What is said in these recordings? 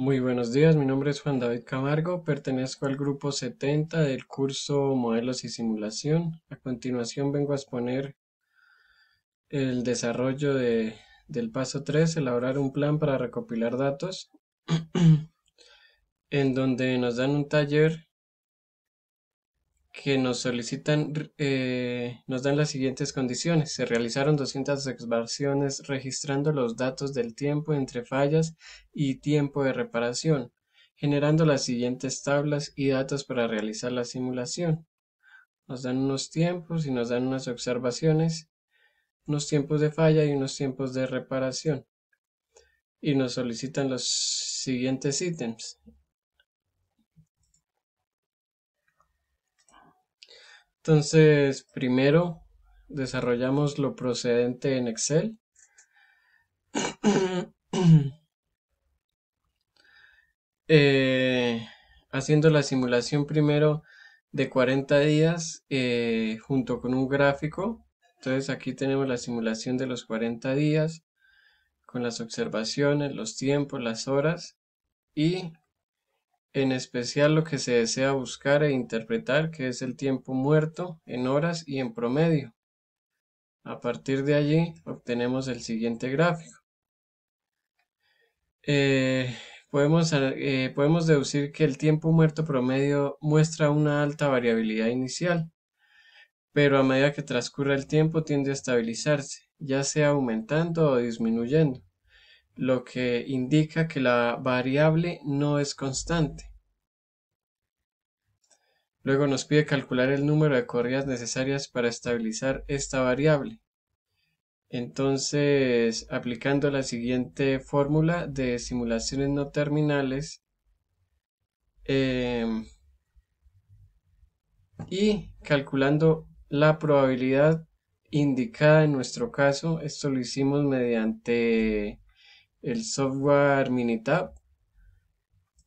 Muy buenos días, mi nombre es Juan David Camargo, pertenezco al grupo 70 del curso Modelos y Simulación. A continuación vengo a exponer el desarrollo del paso 3, elaborar un plan para recopilar datos, en donde nos dan un taller que nos solicitan eh, nos dan las siguientes condiciones. Se realizaron 200 observaciones registrando los datos del tiempo entre fallas y tiempo de reparación, generando las siguientes tablas y datos para realizar la simulación. Nos dan unos tiempos y nos dan unas observaciones, unos tiempos de falla y unos tiempos de reparación. Y nos solicitan los siguientes ítems. Entonces, primero desarrollamos lo procedente en Excel. Eh, haciendo la simulación primero de 40 días eh, junto con un gráfico. Entonces aquí tenemos la simulación de los 40 días con las observaciones, los tiempos, las horas y en especial lo que se desea buscar e interpretar, que es el tiempo muerto en horas y en promedio. A partir de allí obtenemos el siguiente gráfico. Eh, podemos, eh, podemos deducir que el tiempo muerto promedio muestra una alta variabilidad inicial, pero a medida que transcurre el tiempo tiende a estabilizarse, ya sea aumentando o disminuyendo lo que indica que la variable no es constante. Luego nos pide calcular el número de corridas necesarias para estabilizar esta variable. Entonces, aplicando la siguiente fórmula de simulaciones no terminales, em, y calculando la probabilidad indicada en nuestro caso, esto lo hicimos mediante el software Minitab,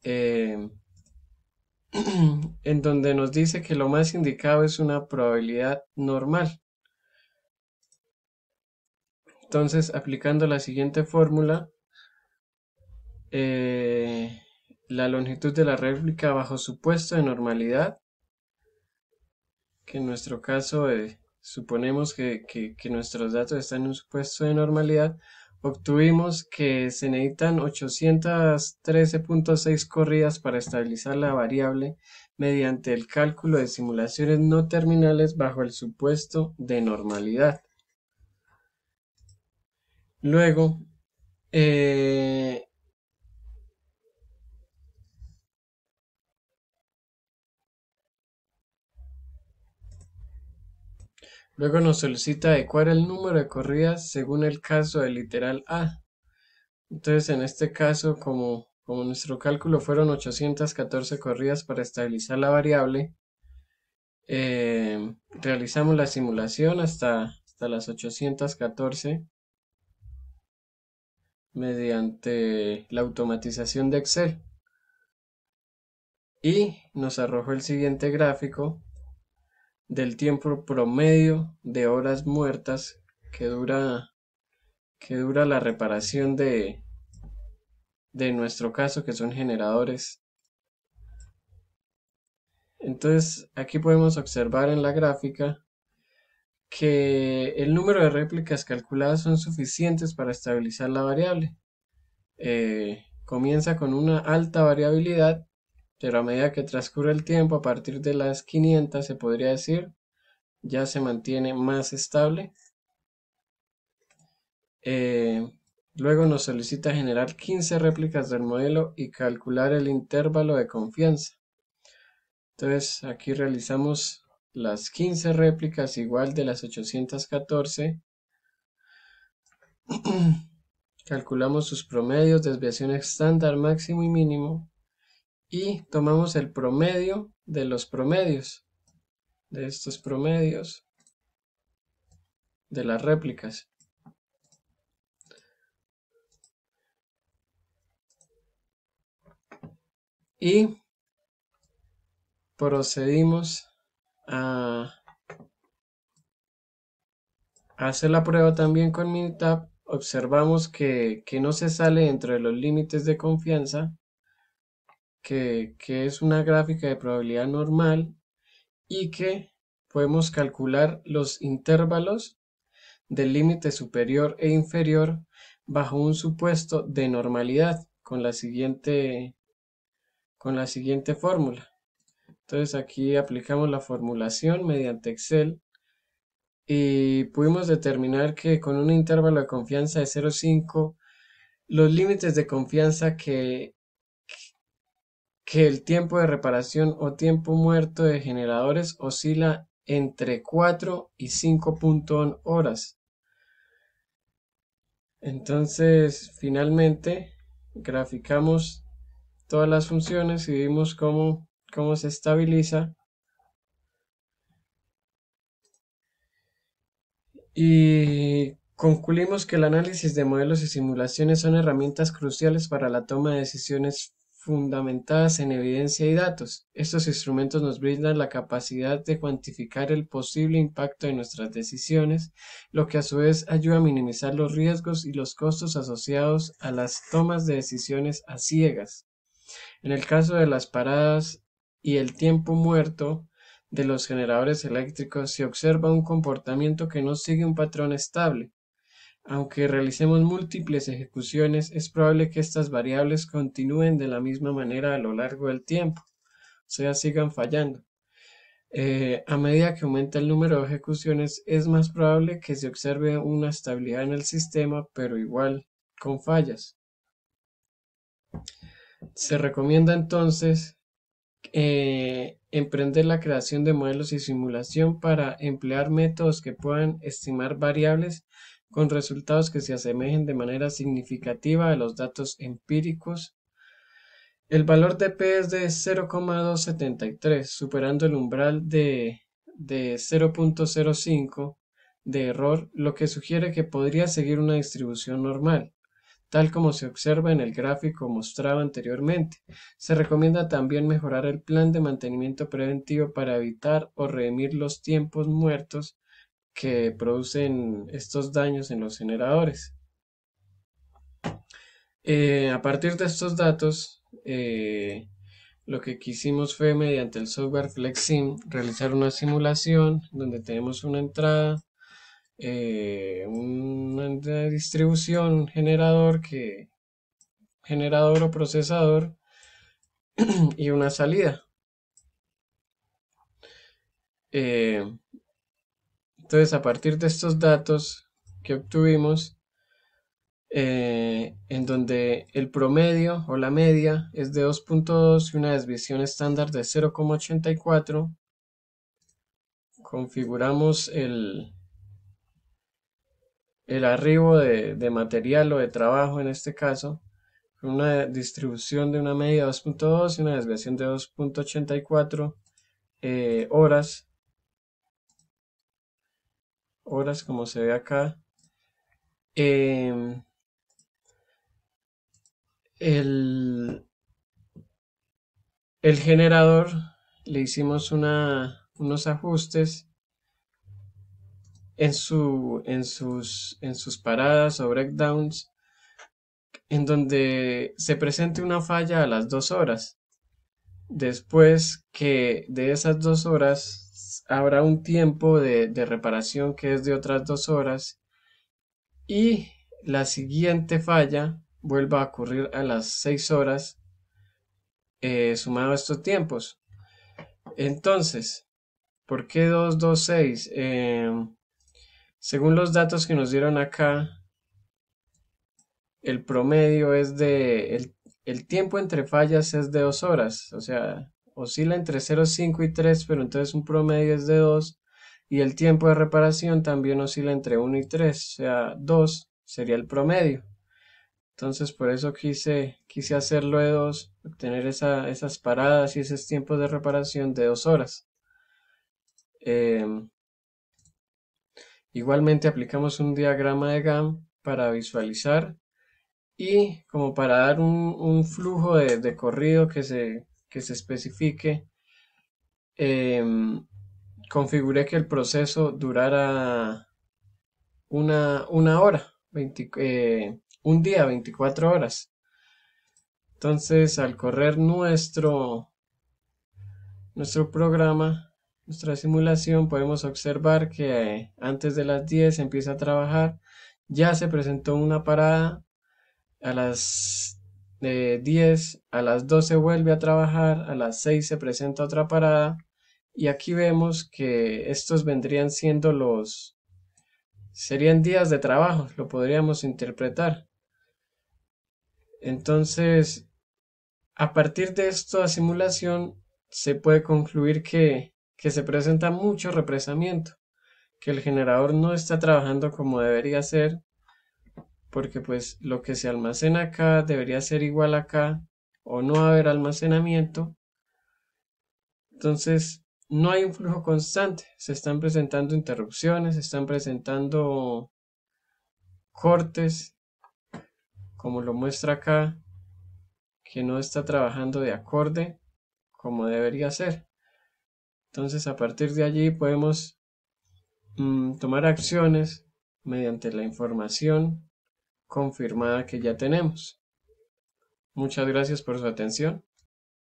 em, en donde nos dice que lo más indicado es una probabilidad normal. Entonces, aplicando la siguiente fórmula, eh, la longitud de la réplica bajo supuesto de normalidad, que en nuestro caso eh, suponemos que, que, que nuestros datos están en un supuesto de normalidad, obtuvimos que se necesitan 813.6 corridas para estabilizar la variable mediante el cálculo de simulaciones no terminales bajo el supuesto de normalidad. Luego, eh, Luego nos solicita adecuar el número de corridas según el caso del literal A. Entonces, en este caso, como, como nuestro cálculo fueron 814 corridas para estabilizar la variable, eh, realizamos la simulación hasta, hasta las 814 mediante la automatización de Excel. Y nos arrojó el siguiente gráfico del tiempo promedio de horas muertas que dura, que dura la reparación de, de nuestro caso, que son generadores. Entonces, aquí podemos observar en la gráfica que el número de réplicas calculadas son suficientes para estabilizar la variable. Eh, comienza con una alta variabilidad pero a medida que transcurre el tiempo, a partir de las 500 se podría decir, ya se mantiene más estable. Eh, luego nos solicita generar 15 réplicas del modelo y calcular el intervalo de confianza. Entonces aquí realizamos las 15 réplicas igual de las 814. Calculamos sus promedios, desviación estándar, máximo y mínimo y tomamos el promedio de los promedios, de estos promedios de las réplicas. Y procedimos a hacer la prueba también con Minitab. Observamos que, que no se sale dentro de los límites de confianza que, es una gráfica de probabilidad normal y que podemos calcular los intervalos del límite superior e inferior bajo un supuesto de normalidad con la siguiente con la siguiente fórmula entonces aquí aplicamos la formulación mediante Excel y pudimos determinar que con un intervalo de confianza de 0,5 los límites de confianza que que el tiempo de reparación o tiempo muerto de generadores oscila entre 4 y 5.1 horas. Entonces, finalmente, graficamos todas las funciones y vimos cómo, cómo se estabiliza. Y concluimos que el análisis de modelos y simulaciones son herramientas cruciales para la toma de decisiones fundamentadas en evidencia y datos. Estos instrumentos nos brindan la capacidad de cuantificar el posible impacto de nuestras decisiones, lo que a su vez ayuda a minimizar los riesgos y los costos asociados a las tomas de decisiones a ciegas. En el caso de las paradas y el tiempo muerto de los generadores eléctricos se observa un comportamiento que no sigue un patrón estable, aunque realicemos múltiples ejecuciones, es probable que estas variables continúen de la misma manera a lo largo del tiempo, o sea, sigan fallando. Eh, a medida que aumenta el número de ejecuciones, es más probable que se observe una estabilidad en el sistema, pero igual con fallas. Se recomienda entonces eh, emprender la creación de modelos y simulación para emplear métodos que puedan estimar variables con resultados que se asemejen de manera significativa a los datos empíricos. El valor de P es de 0,273, superando el umbral de, de 0.05 de error, lo que sugiere que podría seguir una distribución normal tal como se observa en el gráfico mostrado anteriormente. Se recomienda también mejorar el plan de mantenimiento preventivo para evitar o redimir los tiempos muertos que producen estos daños en los generadores. Eh, a partir de estos datos, eh, lo que quisimos fue mediante el software FlexSim realizar una simulación donde tenemos una entrada, eh, una distribución, generador que generador o procesador y una salida. Entonces, a partir de estos datos que obtuvimos, eh, en donde el promedio o la media es de 2.2 y una desviación estándar de 0,84, configuramos el, el arribo de, material o de trabajo en este caso con una distribución de una media de 2.2 y una desviación de 2.84 eh, horas horas como se ve acá. Em, el, el, generador le hicimos unos ajustes en, su, en, sus, en sus paradas o breakdowns en donde se presente una falla a las dos horas. Después que de esas dos horas habrá un tiempo de, reparación que es de otras dos horas y la siguiente falla vuelva a ocurrir a las seis horas eh, sumado a estos tiempos. Entonces, ¿por qué 226? seis em, según los datos que nos dieron acá, el promedio es de... El, tiempo entre fallas es de dos horas, o sea, oscila entre 0,5 y 3, pero entonces un promedio es de 2 y el tiempo de reparación también oscila entre 1 y 3, o sea, 2 sería el promedio. Entonces por eso quise, quise hacerlo de 2, obtener esas paradas y esos tiempos de reparación de 2 horas. Eh, igualmente aplicamos un diagrama de GAM para visualizar y como para dar un, flujo de corrido que se, que se especifique, eh, configuré que el proceso durara una, una hora, eh, un día, 24 horas. Entonces, al correr nuestro, nuestro programa, nuestra simulación, podemos observar que eh, antes de las 10 empieza a trabajar. Ya se presentó una parada a las de 10 a las 12 vuelve a trabajar, a las 6 se presenta otra parada y aquí vemos que estos vendrían siendo los serían días de trabajo, lo podríamos interpretar. Entonces, a partir de esta simulación se puede concluir que, que se presenta mucho represamiento, que el generador no está trabajando como debería ser porque pues lo que se almacena acá debería ser igual acá o no haber almacenamiento. Entonces, no hay un flujo constante, se están presentando interrupciones, se están presentando cortes, como lo muestra acá, que no está trabajando de acorde como debería ser. Entonces, a partir de allí podemos mm, tomar acciones mediante la información confirmada que ya tenemos. Muchas gracias por su atención.